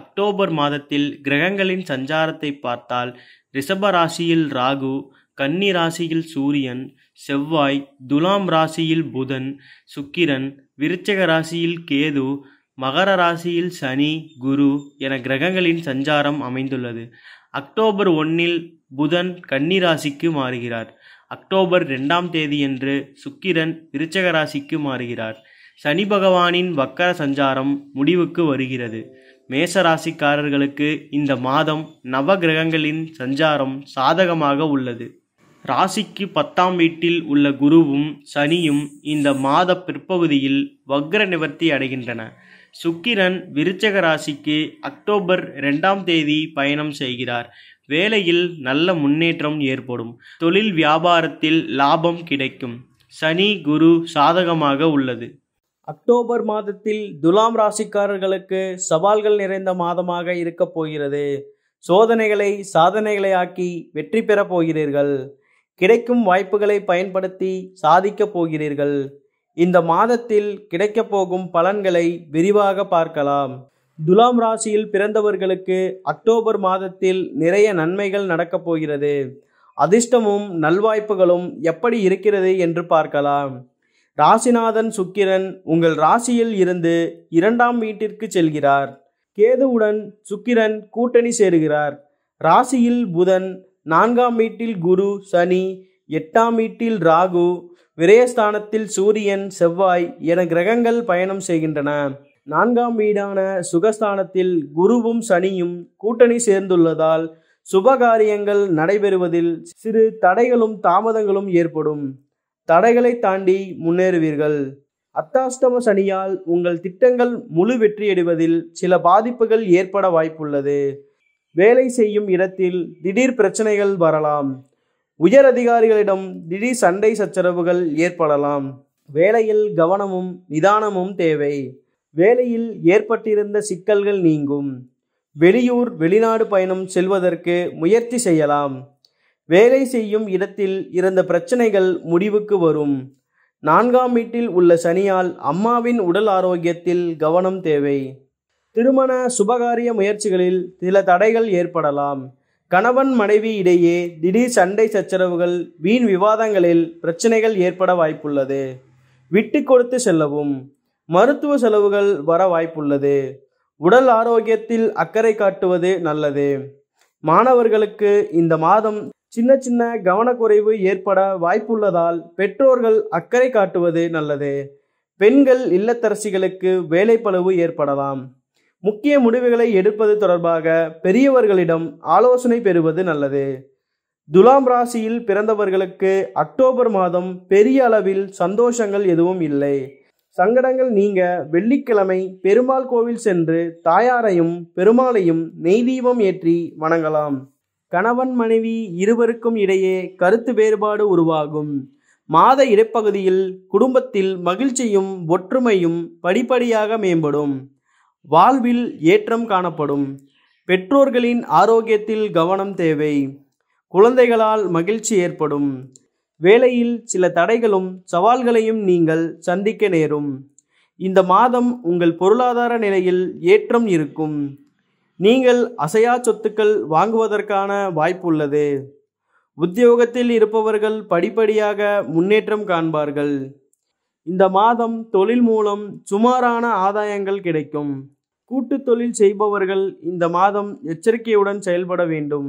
October மாதத்தில் கிரகங்களின் சஞ்சாரத்தை பார்த்தால் ரிஷப ராசியில் ராகு கன்னி ராசியில் சூரியன் செவ்வாய் துலாம் ராசியில் புதன் சுக்கிரன் விருச்சக ராசியில் கேது மகர ராசியில் சனி குரு என கிரகங்களின் சஞ்சாரம் அமைந்துள்ளது அக்டோபர் ஒன்னில் புதன் கன்னி ராசிக்கு மாறுகிறார் அக்டோபர் ரெண்டாம் தேதியன்று சுக்கிரன் விருச்சக ராசிக்கு மாறுகிறார் சனி பகவானின் வக்கர சஞ்சாரம் முடிவுக்கு வருகிறது மேசராசிக்காரர்களுக்கு இந்த மாதம் நவ கிரகங்களின் சஞ்சாரம் சாதகமாக உள்ளது ராசிக்கு பத்தாம் வீட்டில் உள்ள குருவும் சனியும் இந்த மாத பிற்பகுதியில் வக்ர நிவர்த்தி அடைகின்றன சுக்கிரன் விருச்சக ராசிக்கு அக்டோபர் ரெண்டாம் தேதி பயணம் செய்கிறார் வேலையில் நல்ல முன்னேற்றம் ஏற்படும் தொழில் வியாபாரத்தில் லாபம் கிடைக்கும் சனி குரு சாதகமாக உள்ளது அக்டோபர் மாதத்தில் துலாம் ராசிக்காரர்களுக்கு சவால்கள் நிறைந்த மாதமாக இருக்கப் போகிறது சோதனைகளை சாதனைகளை ஆக்கி வெற்றி பெறப் போகிறீர்கள் கிடைக்கும் வாய்ப்புகளை பயன்படுத்தி சாதிக்கப் போகிறீர்கள் இந்த மாதத்தில் கிடைக்கப் போகும் பலன்களை விரிவாக பார்க்கலாம் துலாம் ராசியில் பிறந்தவர்களுக்கு அக்டோபர் மாதத்தில் நிறைய நன்மைகள் நடக்கப் போகிறது அதிர்ஷ்டமும் நல்வாய்ப்புகளும் எப்படி இருக்கிறது என்று பார்க்கலாம் ராசிநாதன் சுக்கிரன் உங்கள் ராசியில் இருந்து இரண்டாம் வீட்டிற்கு செல்கிறார் கேதுவுடன் சுக்கிரன் கூட்டணி சேருகிறார் ராசியில் புதன் நான்காம் வீட்டில் குரு சனி எட்டாம் வீட்டில் ராகு விரயஸ்தானத்தில் சூரியன் செவ்வாய் என கிரகங்கள் பயணம் செய்கின்றன நான்காம் வீடான சுகஸ்தானத்தில் குருவும் சனியும் கூட்டணி சேர்ந்துள்ளதால் சுபகாரியங்கள் நடைபெறுவதில் சிறு தடைகளும் தாமதங்களும் ஏற்படும் தடைகளை தாண்டி முன்னேறுவீர்கள் அத்தாஷ்டம சனியால் உங்கள் திட்டங்கள் முழு வெற்றியடைவதில் சில பாதிப்புகள் ஏற்பட வாய்ப்புள்ளது வேலை செய்யும் இடத்தில் திடீர் பிரச்சனைகள் வரலாம் உயர் அதிகாரிகளிடம் திடீர் சண்டை சச்சரவுகள் ஏற்படலாம் வேலையில் கவனமும் நிதானமும் தேவை வேலையில் ஏற்பட்டிருந்த சிக்கல்கள் நீங்கும் வெளியூர் வெளிநாடு பயணம் செல்வதற்கு முயற்சி செய்யலாம் வேலை செய்யும் இடத்தில் இருந்த பிரச்சனைகள் முடிவுக்கு வரும் நான்காம் வீட்டில் உள்ள சனியால் அம்மாவின் உடல் ஆரோக்கியத்தில் கவனம் தேவை திருமண சுபகாரிய முயற்சிகளில் சில தடைகள் ஏற்படலாம் கணவன் மனைவி இடையே திடீர் சண்டை சச்சரவுகள் வீண் விவாதங்களில் பிரச்சனைகள் ஏற்பட வாய்ப்புள்ளது விட்டு கொடுத்து செல்லவும் மருத்துவ செலவுகள் வர வாய்ப்புள்ளது உடல் ஆரோக்கியத்தில் அக்கறை காட்டுவது நல்லது மாணவர்களுக்கு இந்த மாதம் சின்ன சின்ன கவனக்குறைவு ஏற்பட வாய்ப்புள்ளதால் பெற்றோர்கள் அக்கறை காட்டுவது நல்லது பெண்கள் இல்லத்தரசிகளுக்கு வேலைப்பளவு ஏற்படலாம் முக்கிய முடிவுகளை எடுப்பது தொடர்பாக பெரியவர்களிடம் ஆலோசனை பெறுவது நல்லது துலாம் ராசியில் பிறந்தவர்களுக்கு அக்டோபர் மாதம் பெரிய அளவில் சந்தோஷங்கள் எதுவும் இல்லை சங்கடங்கள் நீங்க வெள்ளிக்கிழமை பெருமாள் கோவில் சென்று தாயாரையும் பெருமாளையும் நெய் தீபம் ஏற்றி வணங்கலாம் கணவன் மனைவி இருவருக்கும் இடையே கருத்து வேறுபாடு உருவாகும் மாத இடைப்பகுதியில் குடும்பத்தில் மகிழ்ச்சியும் ஒற்றுமையும் படிப்படியாக மேம்படும் வாழ்வில் ஏற்றம் காணப்படும் பெற்றோர்களின் ஆரோக்கியத்தில் கவனம் தேவை குழந்தைகளால் மகிழ்ச்சி ஏற்படும் வேலையில் சில தடைகளும் சவால்களையும் நீங்கள் சந்திக்க நேரும் இந்த மாதம் உங்கள் பொருளாதார நிலையில் ஏற்றம் இருக்கும் நீங்கள் அசையா சொத்துக்கள் வாங்குவதற்கான வாய்ப்பு உள்ளது உத்தியோகத்தில் இருப்பவர்கள் படிப்படியாக முன்னேற்றம் காண்பார்கள் இந்த மாதம் தொழில் மூலம் சுமாரான ஆதாயங்கள் கிடைக்கும் கூட்டு தொழில் செய்பவர்கள் இந்த மாதம் எச்சரிக்கையுடன் செயல்பட வேண்டும்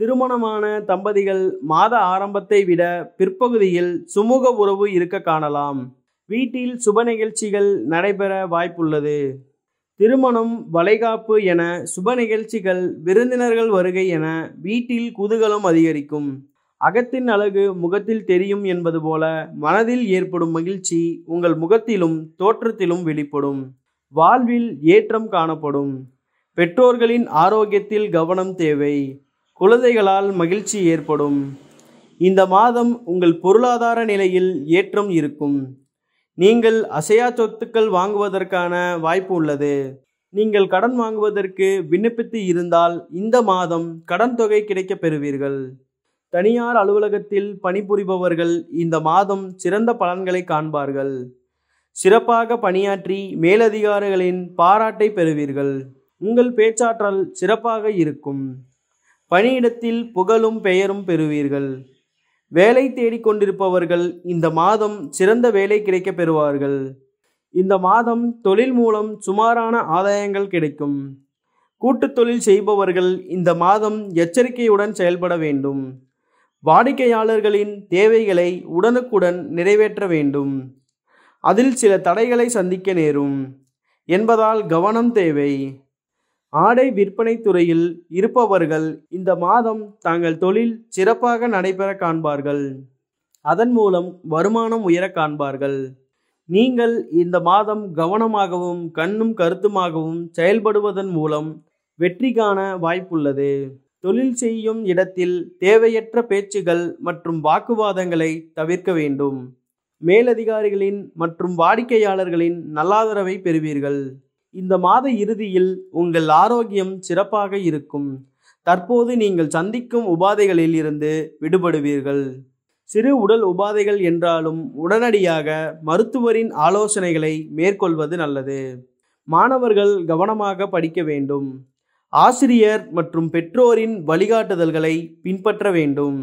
திருமணமான தம்பதிகள் மாத ஆரம்பத்தை விட பிற்பகுதியில் சுமூக உறவு இருக்க காணலாம் வீட்டில் சுப நிகழ்ச்சிகள் நடைபெற வாய்ப்புள்ளது திருமணம் வளைகாப்பு என சுப நிகழ்ச்சிகள் விருந்தினர்கள் வருகை என வீட்டில் குதூகலம் அதிகரிக்கும் அகத்தின் அழகு முகத்தில் தெரியும் என்பது போல மனதில் ஏற்படும் மகிழ்ச்சி உங்கள் முகத்திலும் தோற்றத்திலும் வெளிப்படும் வாழ்வில் ஏற்றம் காணப்படும் பெற்றோர்களின் ஆரோக்கியத்தில் கவனம் தேவை குழந்தைகளால் மகிழ்ச்சி ஏற்படும் இந்த மாதம் உங்கள் பொருளாதார நிலையில் ஏற்றம் இருக்கும் நீங்கள் அசையா சொத்துக்கள் வாங்குவதற்கான வாய்ப்பு உள்ளது நீங்கள் கடன் வாங்குவதற்கு விண்ணப்பித்து இருந்தால் இந்த மாதம் கடன் தொகை கிடைக்க பெறுவீர்கள் தனியார் அலுவலகத்தில் பணிபுரிபவர்கள் இந்த மாதம் சிறந்த பலன்களை காண்பார்கள் சிறப்பாக பணியாற்றி மேலதிகாரிகளின் பாராட்டை பெறுவீர்கள் உங்கள் பேச்சாற்றல் சிறப்பாக இருக்கும் பணியிடத்தில் புகழும் பெயரும் பெறுவீர்கள் வேலை தேடிக்கொண்டிருப்பவர்கள் இந்த மாதம் சிறந்த வேலை கிடைக்க பெறுவார்கள் இந்த மாதம் தொழில் மூலம் சுமாரான ஆதாயங்கள் கிடைக்கும் கூட்டு தொழில் செய்பவர்கள் இந்த மாதம் எச்சரிக்கையுடன் செயல்பட வேண்டும் வாடிக்கையாளர்களின் தேவைகளை உடனுக்குடன் நிறைவேற்ற வேண்டும் அதில் சில தடைகளை சந்திக்க நேரும் என்பதால் கவனம் தேவை ஆடை விற்பனை துறையில் இருப்பவர்கள் இந்த மாதம் தாங்கள் தொழில் சிறப்பாக நடைபெற காண்பார்கள் அதன் மூலம் வருமானம் உயர காண்பார்கள் நீங்கள் இந்த மாதம் கவனமாகவும் கண்ணும் கருத்துமாகவும் செயல்படுவதன் மூலம் வெற்றி காண வாய்ப்புள்ளது தொழில் செய்யும் இடத்தில் தேவையற்ற பேச்சுகள் மற்றும் வாக்குவாதங்களை தவிர்க்க வேண்டும் மேலதிகாரிகளின் மற்றும் வாடிக்கையாளர்களின் நல்லாதரவை பெறுவீர்கள் இந்த மாத இறுதியில் உங்கள் ஆரோக்கியம் சிறப்பாக இருக்கும் தற்போது நீங்கள் சந்திக்கும் உபாதைகளில் இருந்து விடுபடுவீர்கள் சிறு உடல் உபாதைகள் என்றாலும் உடனடியாக மருத்துவரின் ஆலோசனைகளை மேற்கொள்வது நல்லது மாணவர்கள் கவனமாக படிக்க வேண்டும் ஆசிரியர் மற்றும் பெற்றோரின் வழிகாட்டுதல்களை பின்பற்ற வேண்டும்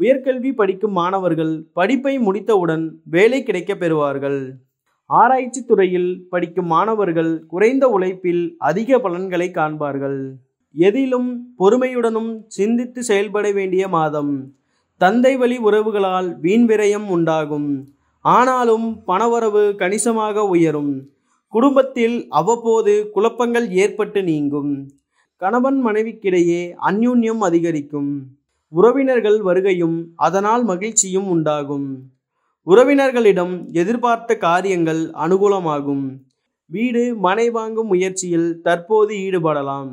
உயர்கல்வி படிக்கும் மாணவர்கள் படிப்பை முடித்தவுடன் வேலை கிடைக்கப் பெறுவார்கள் ஆராய்ச்சி துறையில் படிக்கும் மாணவர்கள் குறைந்த உழைப்பில் அதிக பலன்களை காண்பார்கள் எதிலும் பொறுமையுடனும் சிந்தித்து செயல்பட வேண்டிய மாதம் தந்தை வழி உறவுகளால் வீண் விரயம் உண்டாகும் ஆனாலும் பணவரவு கணிசமாக உயரும் குடும்பத்தில் அவ்வப்போது குழப்பங்கள் ஏற்பட்டு நீங்கும் கணவன் மனைவிக்கிடையே அந்யூன்யம் அதிகரிக்கும் உறவினர்கள் வருகையும் அதனால் மகிழ்ச்சியும் உண்டாகும் உறவினர்களிடம் எதிர்பார்த்த காரியங்கள் அனுகூலமாகும் வீடு மனை வாங்கும் முயற்சியில் தற்போது ஈடுபடலாம்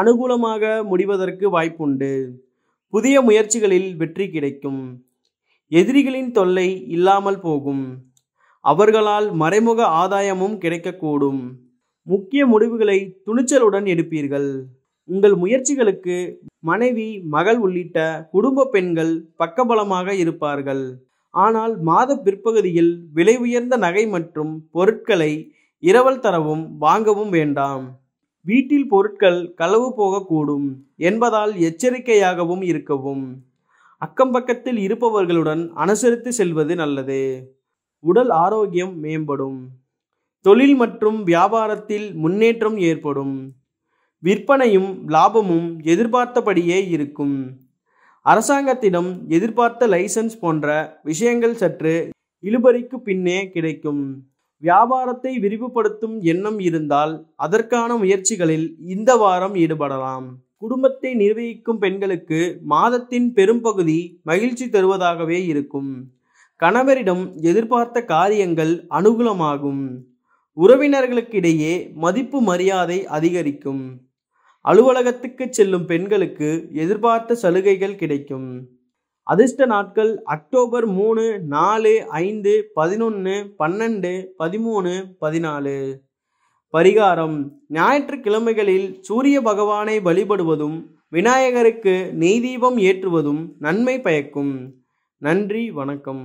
அனுகூலமாக முடிவதற்கு வாய்ப்புண்டு புதிய முயற்சிகளில் வெற்றி கிடைக்கும் எதிரிகளின் தொல்லை இல்லாமல் போகும் அவர்களால் மறைமுக ஆதாயமும் கிடைக்கக்கூடும் முக்கிய முடிவுகளை துணிச்சலுடன் எடுப்பீர்கள் உங்கள் முயற்சிகளுக்கு மனைவி மகள் உள்ளிட்ட குடும்ப பெண்கள் பக்கபலமாக இருப்பார்கள் ஆனால் மாத பிற்பகுதியில் விலை உயர்ந்த நகை மற்றும் பொருட்களை இரவல் தரவும் வாங்கவும் வேண்டாம் வீட்டில் பொருட்கள் களவு போகக்கூடும் என்பதால் எச்சரிக்கையாகவும் இருக்கவும் அக்கம்பக்கத்தில் இருப்பவர்களுடன் அனுசரித்து செல்வது நல்லது உடல் ஆரோக்கியம் மேம்படும் தொழில் மற்றும் வியாபாரத்தில் முன்னேற்றம் ஏற்படும் விற்பனையும் லாபமும் எதிர்பார்த்தபடியே இருக்கும் அரசாங்கத்திடம் எதிர்பார்த்த லைசன்ஸ் போன்ற விஷயங்கள் சற்று இழுபறிக்கு பின்னே கிடைக்கும் வியாபாரத்தை விரிவுபடுத்தும் எண்ணம் இருந்தால் அதற்கான முயற்சிகளில் இந்த வாரம் ஈடுபடலாம் குடும்பத்தை நிர்வகிக்கும் பெண்களுக்கு மாதத்தின் பெரும்பகுதி மகிழ்ச்சி தருவதாகவே இருக்கும் கணவரிடம் எதிர்பார்த்த காரியங்கள் அனுகூலமாகும் உறவினர்களுக்கிடையே மதிப்பு மரியாதை அதிகரிக்கும் அலுவலகத்துக்கு செல்லும் பெண்களுக்கு எதிர்பார்த்த சலுகைகள் கிடைக்கும் அதிர்ஷ்ட நாட்கள் அக்டோபர் மூணு நாலு ஐந்து பதினொன்று பன்னெண்டு பதிமூணு பதினாலு பரிகாரம் ஞாயிற்றுக்கிழமைகளில் சூரிய பகவானை வழிபடுவதும் விநாயகருக்கு நெய்தீபம் ஏற்றுவதும் நன்மை பயக்கும் நன்றி வணக்கம்